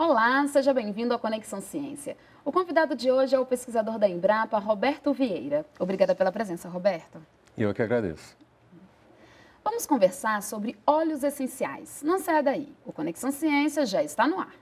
Olá, seja bem-vindo à Conexão Ciência. O convidado de hoje é o pesquisador da Embrapa, Roberto Vieira. Obrigada pela presença, Roberto. Eu que agradeço. Vamos conversar sobre óleos essenciais. Não saia daí, o Conexão Ciência já está no ar.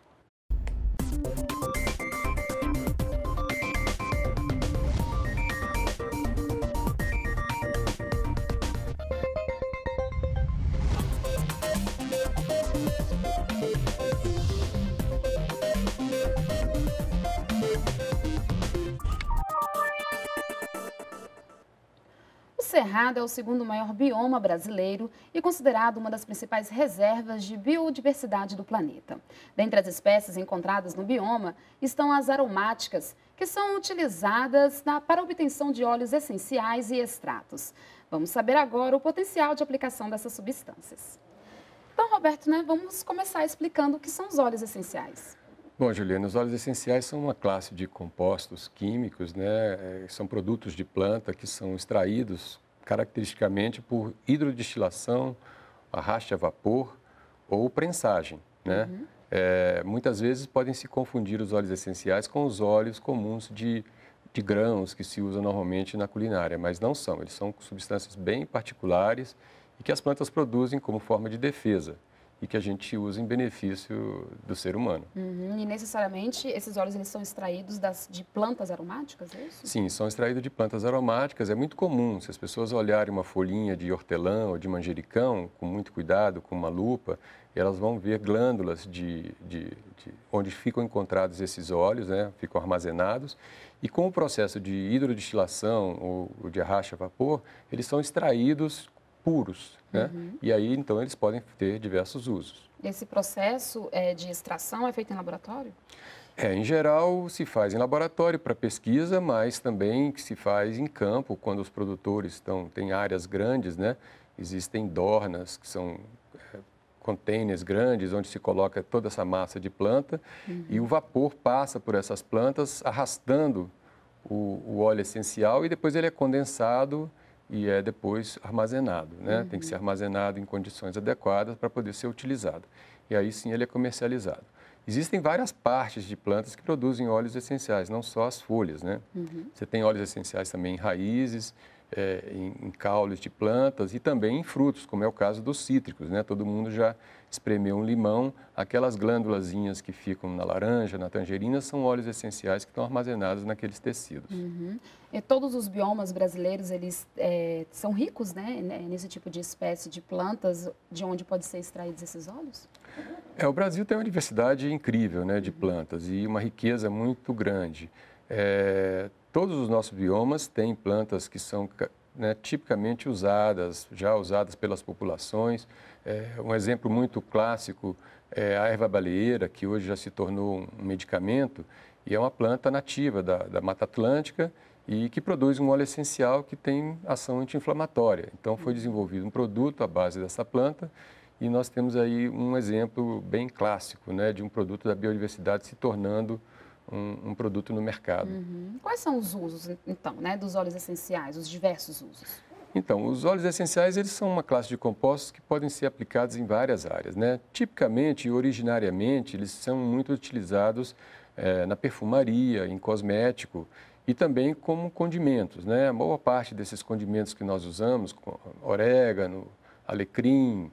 Cerrado é o segundo maior bioma brasileiro e considerado uma das principais reservas de biodiversidade do planeta. Dentre as espécies encontradas no bioma estão as aromáticas, que são utilizadas na, para a obtenção de óleos essenciais e extratos. Vamos saber agora o potencial de aplicação dessas substâncias. Então, Roberto, né, vamos começar explicando o que são os óleos essenciais. Bom, Juliana, os óleos essenciais são uma classe de compostos químicos, né? É, são produtos de planta que são extraídos caracteristicamente por hidrodestilação, arraste a vapor ou prensagem. Né? Uhum. É, muitas vezes podem se confundir os óleos essenciais com os óleos comuns de, de grãos que se usa normalmente na culinária, mas não são. Eles são substâncias bem particulares e que as plantas produzem como forma de defesa e que a gente usa em benefício do ser humano. Uhum. E necessariamente esses óleos eles são extraídos das, de plantas aromáticas, é isso? Sim, são extraídos de plantas aromáticas. É muito comum, se as pessoas olharem uma folhinha de hortelã ou de manjericão, com muito cuidado, com uma lupa, elas vão ver glândulas de, de, de onde ficam encontrados esses óleos, né? ficam armazenados. E com o processo de hidrodestilação ou, ou de arraste a vapor, eles são extraídos puros, né? Uhum. E aí, então, eles podem ter diversos usos. Esse processo é, de extração é feito em laboratório? É, em geral, se faz em laboratório para pesquisa, mas também se faz em campo, quando os produtores estão, têm áreas grandes, né? Existem dornas, que são é, containers grandes, onde se coloca toda essa massa de planta, uhum. e o vapor passa por essas plantas, arrastando o, o óleo essencial, e depois ele é condensado e é depois armazenado, né? Uhum. Tem que ser armazenado em condições adequadas para poder ser utilizado. E aí sim ele é comercializado. Existem várias partes de plantas que produzem óleos essenciais, não só as folhas, né? Uhum. Você tem óleos essenciais também em raízes, é, em, em caules de plantas e também em frutos, como é o caso dos cítricos, né? Todo mundo já espremer um limão, aquelas glândulas que ficam na laranja, na tangerina, são óleos essenciais que estão armazenados naqueles tecidos. Uhum. E todos os biomas brasileiros, eles é, são ricos, né, né nesse tipo de espécie de plantas, de onde pode ser extraídos esses óleos? É, o Brasil tem uma diversidade incrível, né, de uhum. plantas e uma riqueza muito grande. É, todos os nossos biomas têm plantas que são né, tipicamente usadas, já usadas pelas populações. É, um exemplo muito clássico é a erva baleeira, que hoje já se tornou um medicamento e é uma planta nativa da, da Mata Atlântica e que produz um óleo essencial que tem ação anti-inflamatória. Então, foi desenvolvido um produto à base dessa planta e nós temos aí um exemplo bem clássico né, de um produto da biodiversidade se tornando um, um produto no mercado. Uhum. Quais são os usos, então, né, dos óleos essenciais, os diversos usos? Então, os óleos essenciais eles são uma classe de compostos que podem ser aplicados em várias áreas. Né? Tipicamente e originariamente, eles são muito utilizados é, na perfumaria, em cosmético e também como condimentos. Né? A maior parte desses condimentos que nós usamos, orégano, alecrim,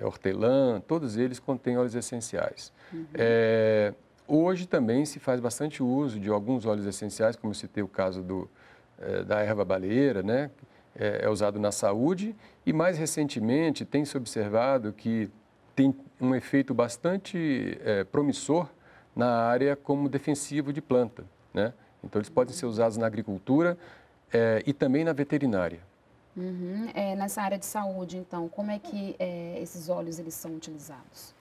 hortelã, todos eles contêm óleos essenciais. Uhum. É, Hoje também se faz bastante uso de alguns óleos essenciais, como eu citei o caso do, eh, da erva baleeira, né? É, é, usado na saúde e mais recentemente tem se observado que tem um efeito bastante eh, promissor na área como defensivo de planta, né? Então eles podem ser usados na agricultura eh, e também na veterinária. Uhum. É, nessa área de saúde, então, como é que esses óleos eles são utilizados?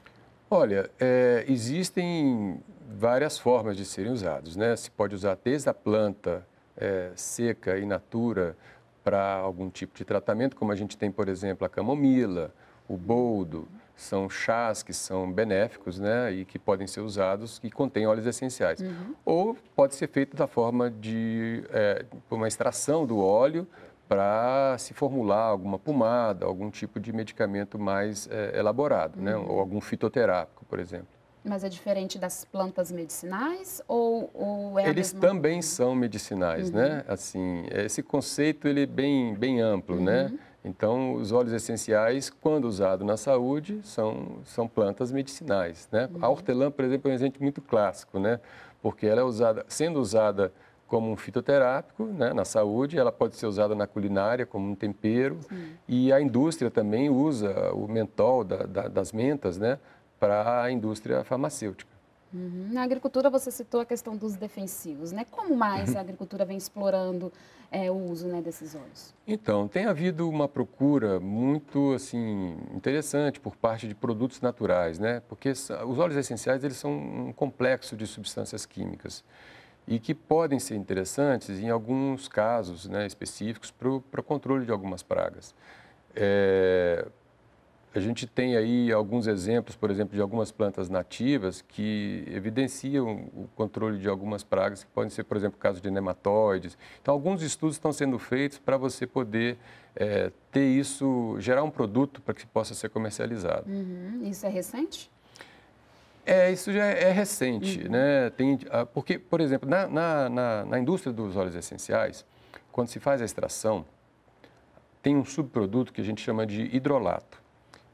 Olha, é, existem várias formas de serem usados. Né? Se pode usar desde a planta é, seca e natura para algum tipo de tratamento, como a gente tem, por exemplo, a camomila, o boldo, são chás que são benéficos né, e que podem ser usados e contêm óleos essenciais. Uhum. Ou pode ser feito da forma de é, uma extração do óleo para se formular alguma pomada, algum tipo de medicamento mais é, elaborado, né? uhum. né, ou algum fitoterápico, por exemplo. Mas é diferente das plantas medicinais ou, ou é Eles mesma... também são medicinais, né? uhum. né? Assim, esse conceito ele é bem, bem amplo, né? uhum. né? Então, os óleos essenciais, quando usados na saúde, são, são plantas medicinais, né? Uhum. A hortelã, por exemplo, é um exemplo muito clássico, né? Porque ela é usada, sendo usada como um fitoterápico né, na saúde, ela pode ser usada na culinária como um tempero Sim. e a indústria também usa o mentol da, da, das mentas né, para a indústria farmacêutica. Uhum. Na agricultura, você citou a questão dos defensivos, né? Como mais uhum. a agricultura vem explorando é, o uso né, desses óleos? Então, tem havido uma procura muito assim interessante por parte de produtos naturais, né? Porque os óleos essenciais eles são um complexo de substâncias químicas e que podem ser interessantes em alguns casos né, específicos para o controle de algumas pragas. É, a gente tem aí alguns exemplos, por exemplo, de algumas plantas nativas que evidenciam o controle de algumas pragas, que podem ser, por exemplo, casos de nematóides. Então, alguns estudos estão sendo feitos para você poder é, ter isso, gerar um produto para que possa ser comercializado. Uhum. Isso é recente? É, isso já é recente, uhum. né? Tem, ah, porque, por exemplo, na, na, na, na indústria dos óleos essenciais, quando se faz a extração, tem um subproduto que a gente chama de hidrolato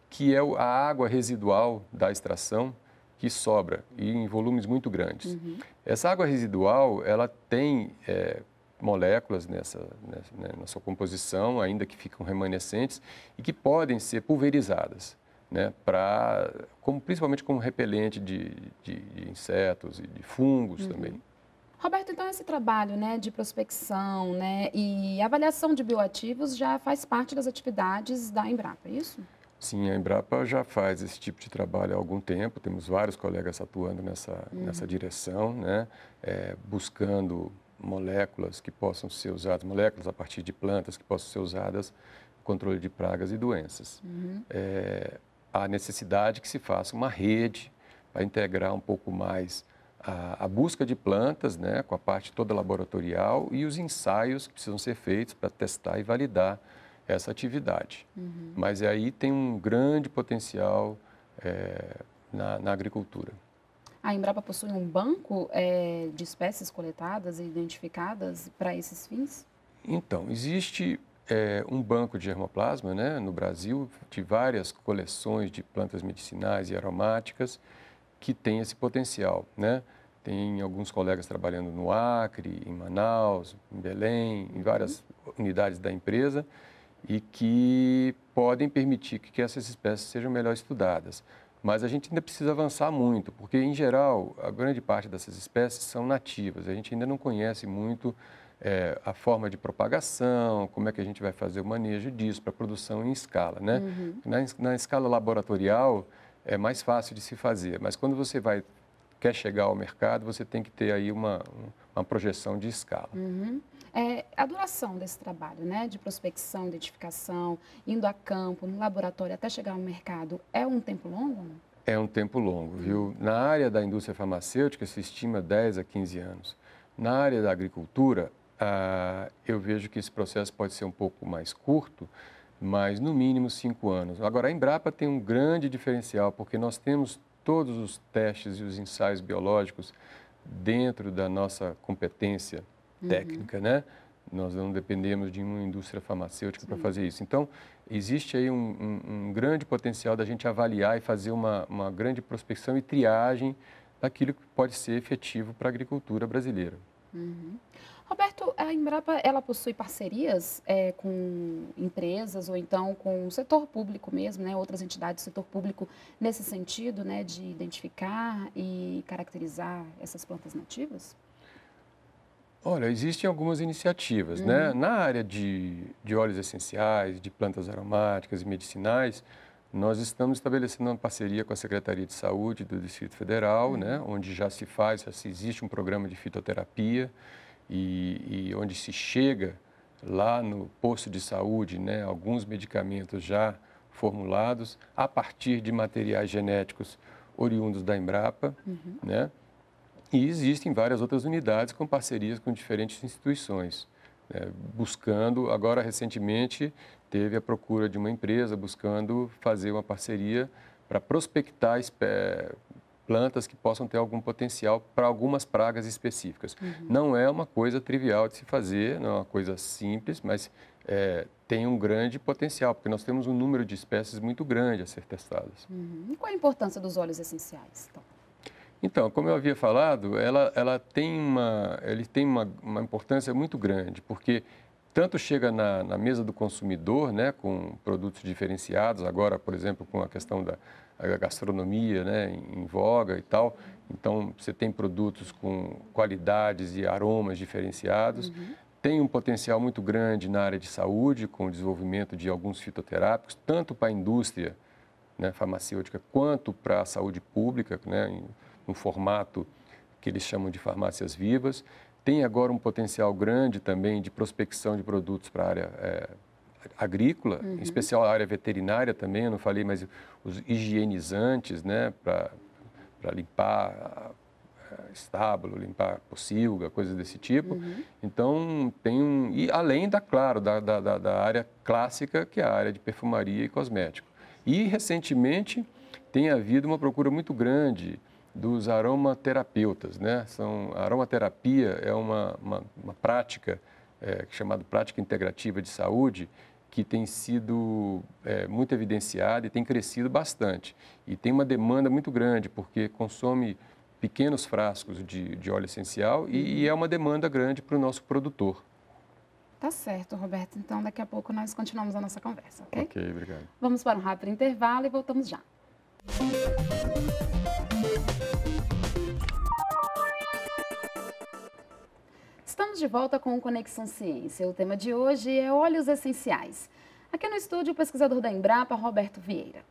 que é a água residual da extração que sobra e em volumes muito grandes. Uhum. Essa água residual, ela tem é, moléculas nessa, nessa né, na sua composição, ainda que ficam remanescentes e que podem ser pulverizadas, né, para como principalmente como repelente de, de, de insetos e de fungos uhum. também. Roberto, então esse trabalho né, de prospecção né, e avaliação de bioativos já faz parte das atividades da Embrapa, é isso? Sim, a Embrapa já faz esse tipo de trabalho há algum tempo, temos vários colegas atuando nessa, uhum. nessa direção, né? É, buscando moléculas que possam ser usadas, moléculas a partir de plantas que possam ser usadas no controle de pragas e doenças. Uhum. É, há necessidade que se faça uma rede para integrar um pouco mais a, a, busca de plantas, né, com a parte toda laboratorial e os ensaios que precisam ser feitos para testar e validar essa atividade. Uhum. Mas aí tem um grande potencial é, na, na, agricultura. A Embrapa possui um banco é, de espécies coletadas e identificadas para esses fins? Então, existe é, um banco de germoplasma né, no Brasil, de várias coleções de plantas medicinais e aromáticas que tem esse potencial. Né? Tem alguns colegas trabalhando no Acre, em Manaus, em Belém, em várias uhum. unidades da empresa e que podem permitir que essas espécies sejam melhor estudadas. Mas a gente ainda precisa avançar muito, porque, em geral, a grande parte dessas espécies são nativas. A gente ainda não conhece muito é, a forma de propagação, como é que a gente vai fazer o manejo disso para produção em escala. Né? Uhum. Na, na escala laboratorial, é mais fácil de se fazer, mas quando você vai quer chegar ao mercado, você tem que ter aí uma, uma projeção de escala. Uhum é, a duração desse trabalho, né, de prospecção, identificação, indo a campo, no laboratório, até chegar ao mercado, é um tempo longo? É um tempo longo, viu? Na área da indústria farmacêutica, se estima 10 a 15 anos. Na área da agricultura, ah, eu vejo que esse processo pode ser um pouco mais curto, mas no mínimo 5 anos. Agora, a Embrapa tem um grande diferencial, porque nós temos todos os testes e os ensaios biológicos dentro da nossa competência Uhum. técnica, uhum. né? Nós não dependemos de uma indústria farmacêutica para fazer isso. Então, existe aí um, um, um, grande potencial da gente avaliar e fazer uma, uma grande prospecção e triagem daquilo que pode ser efetivo para a agricultura brasileira. Uhum. Roberto, a Embrapa ela possui parcerias é, com empresas ou então com o setor público mesmo, né? Outras entidades do setor público nesse sentido, né? De identificar e caracterizar essas plantas nativas? Olha, existem algumas iniciativas, né? uhum. né? Na área de, de óleos essenciais, de plantas aromáticas e medicinais, nós estamos estabelecendo uma parceria com a Secretaria de Saúde do Distrito Federal, uhum. né? Onde já se faz, já se existe um programa de fitoterapia e, e onde se chega lá no posto de saúde, né? Alguns medicamentos já formulados a partir de materiais genéticos oriundos da Embrapa, uhum. né? E existem várias outras unidades com parcerias com diferentes instituições, né, buscando. Agora, recentemente, teve a procura de uma empresa buscando fazer uma parceria para prospectar plantas que possam ter algum potencial para algumas pragas específicas. Uhum. Não é uma coisa trivial de se fazer, não é uma coisa simples, mas é, tem um grande potencial, porque nós temos um número de espécies muito grande a ser testadas. Uhum. E qual a importância dos óleos essenciais, então? Então, como eu havia falado, ela, ela tem, uma, ele tem uma, uma importância muito grande, porque tanto chega na, na, mesa do consumidor, né, com produtos diferenciados, agora, por exemplo, com a questão da a gastronomia né, em, voga e tal. Então, você tem produtos com qualidades e aromas diferenciados. Uhum. Tem um potencial muito grande na área de saúde, com o desenvolvimento de alguns fitoterápicos, tanto para a indústria né, farmacêutica quanto para a saúde pública, né, em, no formato que eles chamam de farmácias vivas. Tem agora um potencial grande também de prospecção de produtos para a área é, agrícola, uhum. em especial a área veterinária também, eu não falei, mas os higienizantes, né, para limpar eh, estábulo, limpar pocilga, coisas desse tipo. Uhum. Então, tem um... E além, da, claro, da, da, da área clássica, que é a área de perfumaria e cosmético. E, recentemente, tem havido uma procura muito grande dos aromaterapeutas. Né? São, a aromaterapia é uma, uma, uma prática é, é, chamada prática integrativa de saúde que tem sido é, muito evidenciada e tem crescido bastante. E tem uma demanda muito grande, porque consome pequenos frascos de, de óleo essencial e, e é uma demanda grande para o nosso produtor. Tá certo, Roberto. Então, daqui a pouco nós continuamos a nossa conversa, ok? Ok, obrigado. Vamos para um rápido intervalo e voltamos já. Estamos de volta com o Conexão Ciência. O tema de hoje é óleos essenciais. Aqui no estúdio, o pesquisador da Embrapa, Roberto Vieira.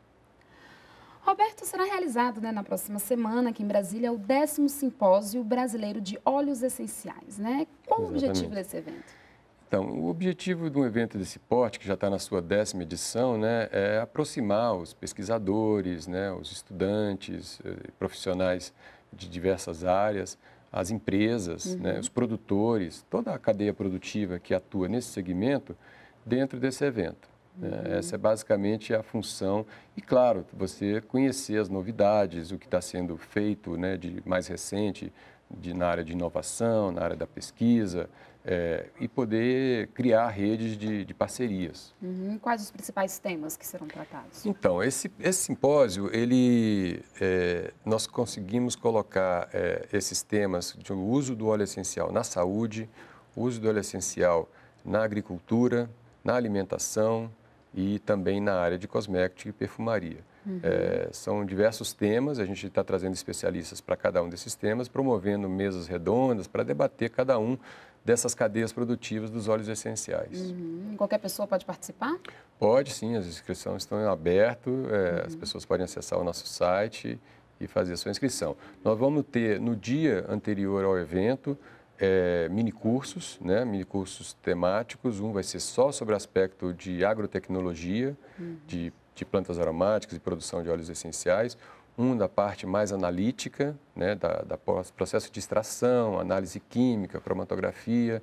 Roberto, será realizado né, na próxima semana, aqui em Brasília, o décimo simpósio brasileiro de óleos essenciais. Né? Qual Exatamente. o objetivo desse evento? Então, o objetivo de um evento desse porte, que já está na sua décima edição, né, é aproximar os pesquisadores, né, os estudantes, eh, profissionais de diversas áreas, as empresas, uhum. né, os produtores, toda a cadeia produtiva que atua nesse segmento dentro desse evento. Né. Uhum. Né? Essa é basicamente a função. E, claro, você conhecer as novidades, o que está sendo feito né, de mais recente de, na área de inovação, na área da pesquisa, é, e poder criar redes de, de parcerias. Uhum. Quais os principais temas que serão tratados? Então, esse, esse simpósio, ele, é, nós conseguimos colocar é, esses temas de uso do óleo essencial na saúde, uso do óleo essencial na agricultura, na alimentação e também na área de cosmética e perfumaria. Uhum. É, são diversos temas, a gente está trazendo especialistas para cada um desses temas, promovendo mesas redondas para debater cada um dessas cadeias produtivas dos óleos essenciais. Uhum. Qualquer pessoa pode participar? Pode sim, as inscrições estão abertas, aberto, é, uhum. as pessoas podem acessar o nosso site e fazer a sua inscrição. Nós vamos ter, no dia anterior ao evento, é, mini cursos, né, mini cursos temáticos. Um vai ser só sobre aspecto de agrotecnologia, uhum. de, de plantas aromáticas e produção de óleos essenciais um da parte mais analítica, né, da, da processo de extração, análise química, cromatografia,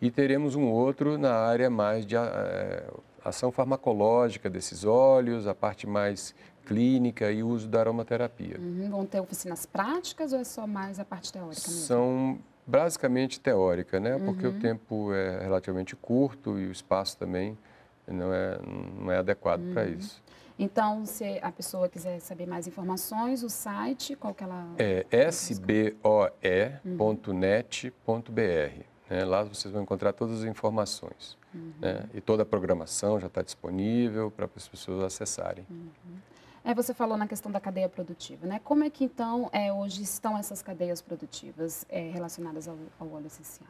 e teremos um outro na área mais de eh, ação farmacológica desses óleos, a parte mais clínica e uso da aromaterapia. Uhum, vão ter oficinas práticas ou é só mais a parte teórica? Mesmo? São basicamente teórica, né? Porque uhum. o tempo é relativamente curto e o espaço também não é, não é adequado uhum. para isso. Então, se a pessoa quiser saber mais informações, o site, qual que ela... É sboe.net.br. Né? Lá vocês vão encontrar todas as informações. Uhum. Né? E toda a programação já está disponível para as pessoas acessarem. Uhum. É, você falou na questão da cadeia produtiva, né? Como é que então é, hoje estão essas cadeias produtivas é, relacionadas ao, ao, óleo essencial?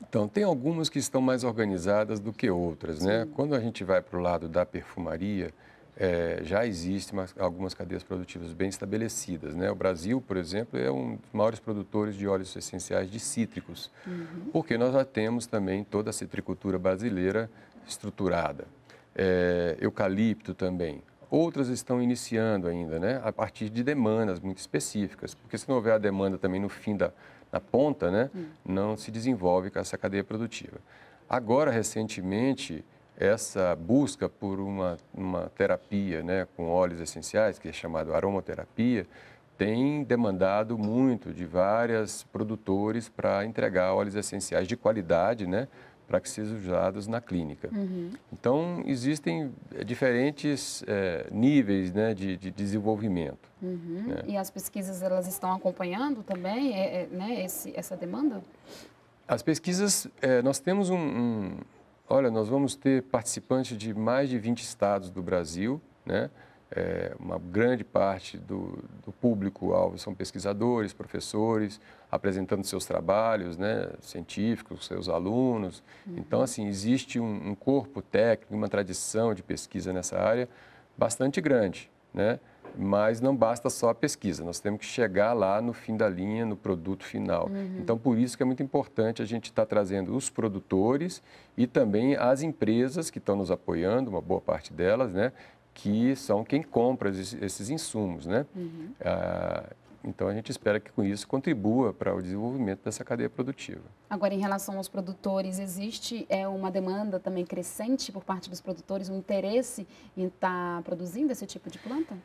Então, tem algumas que estão mais organizadas do que outras, né? Quando a gente vai para o lado da perfumaria, é, já existem algumas cadeias produtivas bem estabelecidas. Né? O Brasil, por exemplo, é um dos maiores produtores de óleos essenciais de cítricos, uhum. porque nós já temos também toda a citricultura brasileira estruturada. É, eucalipto também. Outras estão iniciando ainda, né? a partir de demandas muito específicas, porque se não houver a demanda também no fim da na ponta, né? Uhum. não se desenvolve com essa cadeia produtiva. Agora, recentemente, essa busca por uma, uma terapia né, com óleos essenciais, que é chamado aromaterapia, tem demandado muito de várias produtores para entregar óleos essenciais de qualidade, né, para que sejam usados na clínica. Uhum. Então, existem eh, diferentes é, níveis né, de, de desenvolvimento. Uhum. Né? E as pesquisas, elas estão acompanhando também é, é, né, esse, essa demanda? As pesquisas, nós temos um, um olha, nós vamos ter participantes de mais de 20 estados do Brasil, né? É, uma grande parte do, do público-alvo são pesquisadores, professores, apresentando seus trabalhos né, científicos, seus alunos. Uhum. Então, assim, existe um, um, corpo técnico, uma tradição de pesquisa nessa área bastante grande, né? mas não basta só a pesquisa, nós temos que chegar lá no fim da linha, no produto final. Uhum. Então, por isso que é muito importante a gente estar tá trazendo os produtores e também as empresas que estão nos apoiando, uma boa parte delas, né, que são quem compra esses insumos, né? Uhum. Ah, então a gente espera que com isso contribua para o desenvolvimento dessa cadeia produtiva. Agora, em relação aos produtores, existe é uma demanda também crescente por parte dos produtores, um interesse em estar tá produzindo esse tipo de planta?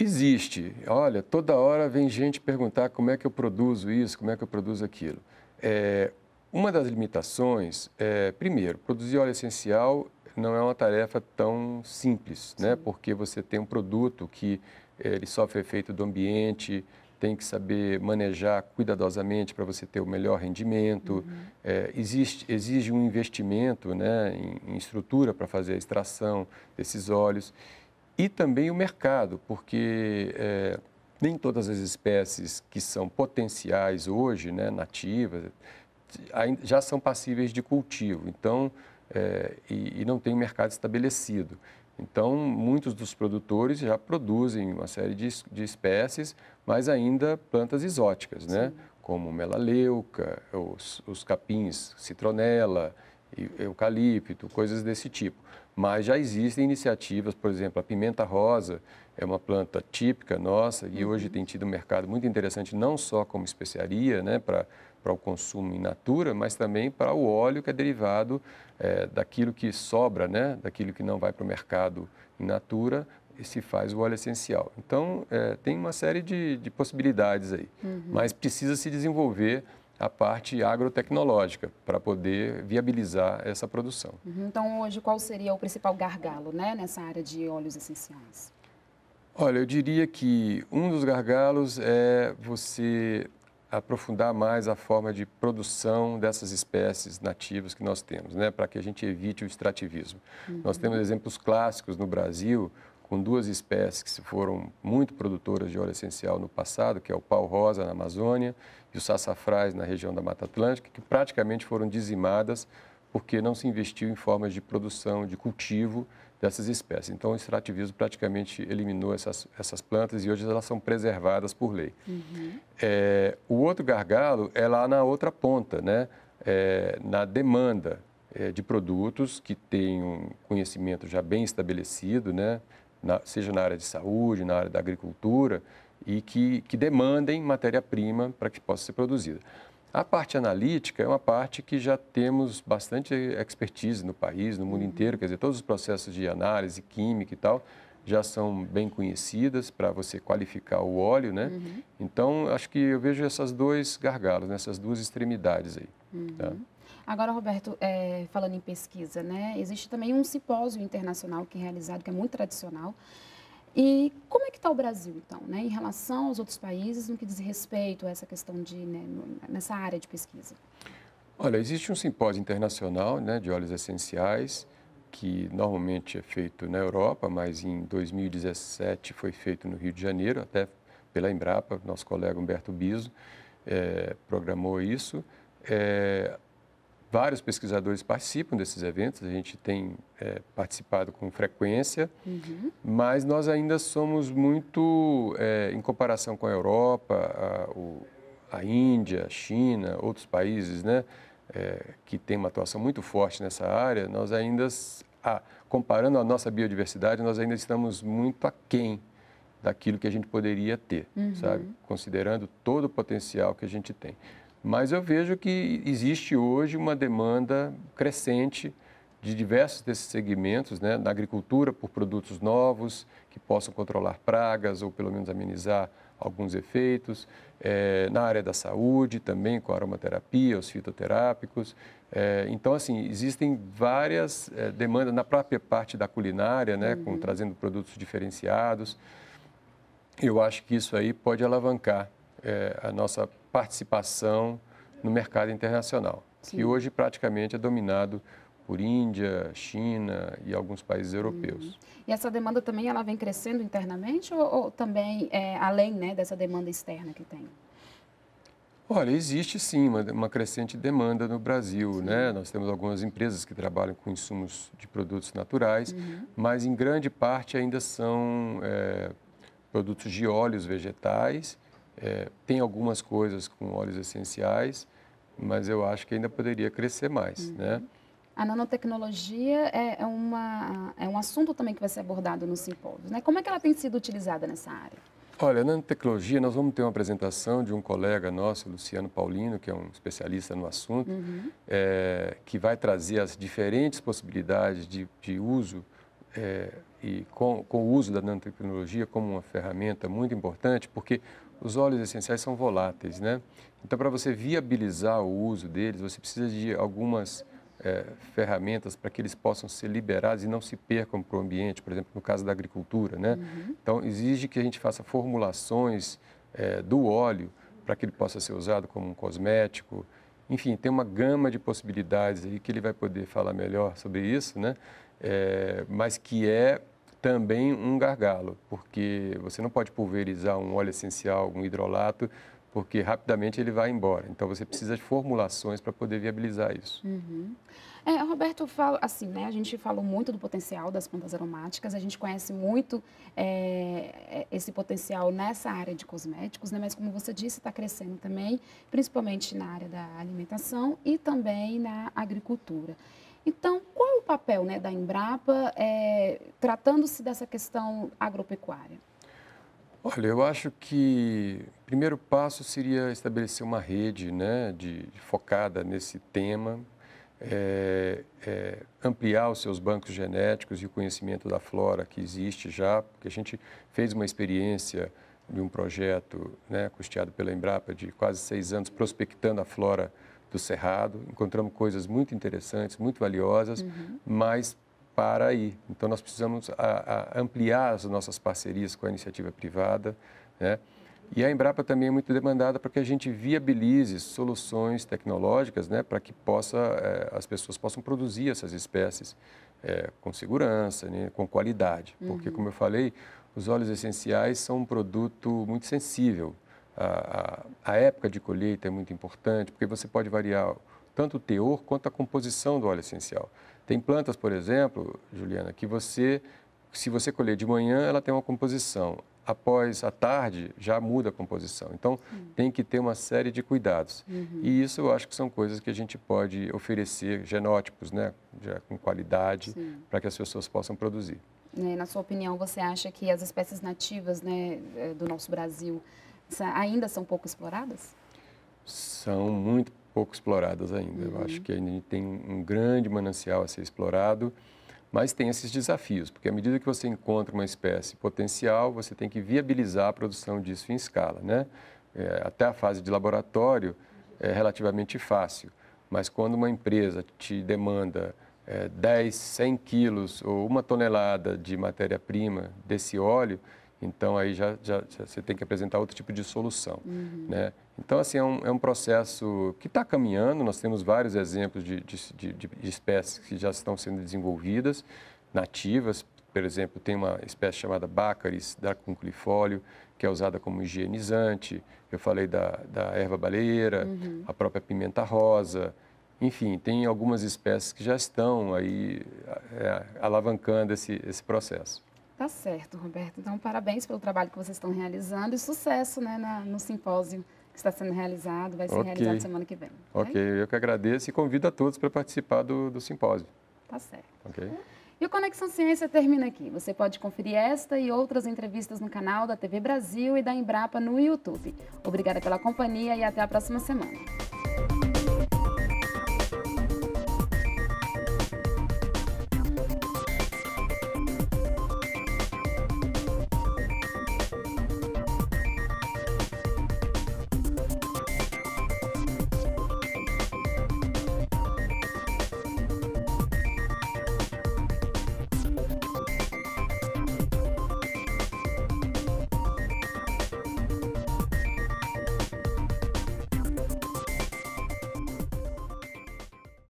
Existe. Olha, toda hora vem gente perguntar como é que eu produzo isso, como é que eu produzo aquilo. É, uma das limitações é, primeiro, produzir óleo essencial não é uma tarefa tão simples, né? Sim. né? Porque você tem um produto que é, ele sofre efeito do ambiente, tem que saber manejar cuidadosamente para você ter o melhor rendimento. Uhum. É, existe, exige um investimento né, em, em estrutura para fazer a extração desses óleos e também o mercado, porque é, nem todas as espécies que são potenciais hoje, né, nativas, já são passíveis de cultivo, então, é, e, e, não tem mercado estabelecido. Então, muitos dos produtores já produzem uma série de, de espécies, mas ainda plantas exóticas, né? como melaleuca, os, os capins citronela, eucalipto, coisas desse tipo. Mas já existem iniciativas, por exemplo, a pimenta rosa é uma planta típica nossa e uhum. hoje tem tido um mercado muito interessante, não só como especiaria, né, para para o consumo in natura, mas também para o óleo que é derivado é, daquilo que sobra, né, daquilo que não vai para o mercado in natura, e se faz o óleo essencial. Então, é, tem uma série de, de possibilidades aí, uhum. mas precisa se desenvolver a parte agrotecnológica para poder viabilizar essa produção. Uhum. Então, hoje, qual seria o principal gargalo né, nessa área de óleos essenciais? Olha, eu diria que um dos gargalos é você aprofundar mais a forma de produção dessas espécies nativas que nós temos, né, para que a gente evite o extrativismo. Uhum. Nós temos exemplos clássicos no Brasil, com duas espécies que foram muito produtoras de óleo essencial no passado, que é o pau-rosa na Amazônia e o sassafrás na região da Mata Atlântica, que praticamente foram dizimadas porque não se investiu em formas de produção, de cultivo dessas espécies. Então, o extrativismo praticamente eliminou essas, essas plantas e hoje elas são preservadas por lei. Uhum. É, o outro gargalo é lá na outra ponta, né? É, na demanda é, de produtos que têm um conhecimento já bem estabelecido, né? Na, seja na área de saúde, na área da agricultura, e que, que demandem matéria-prima para que possa ser produzida. A parte analítica é uma parte que já temos bastante expertise no país, no mundo uhum. inteiro, quer dizer, todos os processos de análise química e tal já são bem conhecidas para você qualificar o óleo, né? Uhum. Então, acho que eu vejo essas dois gargalos, nessas né? duas extremidades aí. Uhum. Tá? Agora, Roberto, é, falando em pesquisa, né? Existe também um simpósio internacional que é realizado, que é muito tradicional, e como é que está o Brasil, então, né, em relação aos outros países no que diz respeito a essa questão de, né, nessa área de pesquisa? Olha, existe um simpósio internacional né, de óleos essenciais, que normalmente é feito na Europa, mas em 2017 foi feito no Rio de Janeiro, até pela Embrapa, nosso colega Humberto Biso é, programou isso. É, Vários pesquisadores participam desses eventos, a gente tem é, participado com frequência, uhum. mas nós ainda somos muito, é, em comparação com a Europa, a, o, a Índia, a China, outros países, né, é, que tem uma atuação muito forte nessa área, nós ainda, a, comparando a nossa biodiversidade, nós ainda estamos muito aquém daquilo que a gente poderia ter, uhum. sabe? Considerando todo o potencial que a gente tem. Mas eu vejo que existe hoje uma demanda crescente de diversos desses segmentos, né, da agricultura por produtos novos que possam controlar pragas ou pelo menos amenizar alguns efeitos, é, na área da saúde também com a aromaterapia, os fitoterápicos. É, então, assim, existem várias é, demandas na própria parte da culinária, né, uhum. com, trazendo produtos diferenciados. Eu acho que isso aí pode alavancar é, a nossa participação no mercado internacional, Sim. que hoje praticamente é dominado por Índia, China e alguns países europeus. Uhum. E essa demanda também ela vem crescendo internamente ou, ou também é, além né, dessa demanda externa que tem? Olha, existe sim uma, uma crescente demanda no Brasil, sim. né? Nós temos algumas empresas que trabalham com insumos de produtos naturais, uhum. mas em grande parte ainda são é, produtos de óleos vegetais é, tem algumas coisas com óleos essenciais, mas eu acho que ainda poderia crescer mais, uhum. né? A nanotecnologia é, é uma, é um assunto também que vai ser abordado no simpósio, né? Como é que ela tem sido utilizada nessa área? Olha, a nanotecnologia, nós vamos ter uma apresentação de um colega nosso, Luciano Paulino, que é um especialista no assunto, uhum. é, que vai trazer as diferentes possibilidades de, de uso é, e com, com, o uso da nanotecnologia como uma ferramenta muito importante, porque os óleos essenciais são voláteis, né? Então, para você viabilizar o uso deles, você precisa de algumas é, ferramentas para que eles possam ser liberados e não se percam para o ambiente, por exemplo, no caso da agricultura. Né? Uhum. Então, exige que a gente faça formulações é, do óleo para que ele possa ser usado como um cosmético. Enfim, tem uma gama de possibilidades aí que ele vai poder falar melhor sobre isso, né? É, mas que é também um gargalo, porque você não pode pulverizar um óleo essencial, um hidrolato, porque rapidamente ele vai embora. Então você precisa de formulações para poder viabilizar isso. Uhum. É, Roberto, falo, assim, né? A gente falou muito do potencial das plantas aromáticas, a gente conhece muito é, é esse potencial nessa área de cosméticos, né? Mas como você disse, está crescendo também, principalmente na área da alimentação e também na agricultura. Então, qual o papel né, da Embrapa é, tratando-se dessa questão agropecuária? Olha, eu acho que o primeiro passo seria estabelecer uma rede né, de, de focada nesse tema, é, é, ampliar os seus bancos genéticos e o conhecimento da flora que existe já, porque a gente fez uma experiência de um projeto né, custeado pela Embrapa de quase seis anos, prospectando a flora do Cerrado, encontramos coisas muito interessantes, muito valiosas, uhum. mas para aí. Então, nós precisamos a, a ampliar as nossas parcerias com a iniciativa privada, né? E a Embrapa também é muito demandada para que a gente viabilize soluções tecnológicas né, para que possa, eh, as pessoas possam produzir essas espécies eh, com segurança, né, com qualidade. Porque, uhum. como eu falei, os óleos essenciais são um produto muito sensível a, a, época de colheita é muito importante, porque você pode variar tanto o teor quanto a composição do óleo essencial. Tem plantas, por exemplo, Juliana, que você, se você colher de manhã, ela tem uma composição. Após a tarde, já muda a composição. Então, hum. tem que ter uma série de cuidados. Uhum. E isso eu acho que são coisas que a gente pode oferecer, genótipos, né? Já com qualidade, para que as pessoas possam produzir. Na sua opinião, você acha que as espécies nativas né, eh, do nosso Brasil ainda são pouco exploradas? São muito pouco exploradas ainda. Uhum. Eu acho uhum. que ainda tem um grande manancial a ser explorado, mas tem esses desafios, porque à medida que você encontra uma espécie potencial, você tem que viabilizar a produção disso em escala, né? É, até a fase de laboratório é relativamente fácil, mas quando uma empresa te demanda é, 10, 100 quilos ou uma tonelada de matéria-prima desse óleo, então, aí já, já, já você tem que apresentar outro tipo de solução. Uhum. Né? Então, assim, é um, é um processo que está caminhando, nós temos vários exemplos de, de, de, de espécies que já estão sendo desenvolvidas, nativas, por exemplo, tem uma espécie chamada Bacaris darcunclifólio, que é usada como higienizante. Eu falei da, da erva baleeira, uhum. a própria pimenta rosa. Enfim, tem algumas espécies que já estão aí é, alavancando esse, esse processo. Tá certo, Roberto. Então, parabéns pelo trabalho que vocês estão realizando e sucesso né, na, no simpósio que está sendo realizado, vai ser okay. realizado semana que vem. Ok, tá? eu que agradeço e convido a todos para participar do, do simpósio. Tá certo. Ok. E o Conexão Ciência termina aqui. Você pode conferir esta e outras entrevistas no canal da TV Brasil e da Embrapa no YouTube. Obrigada pela companhia e até a próxima semana.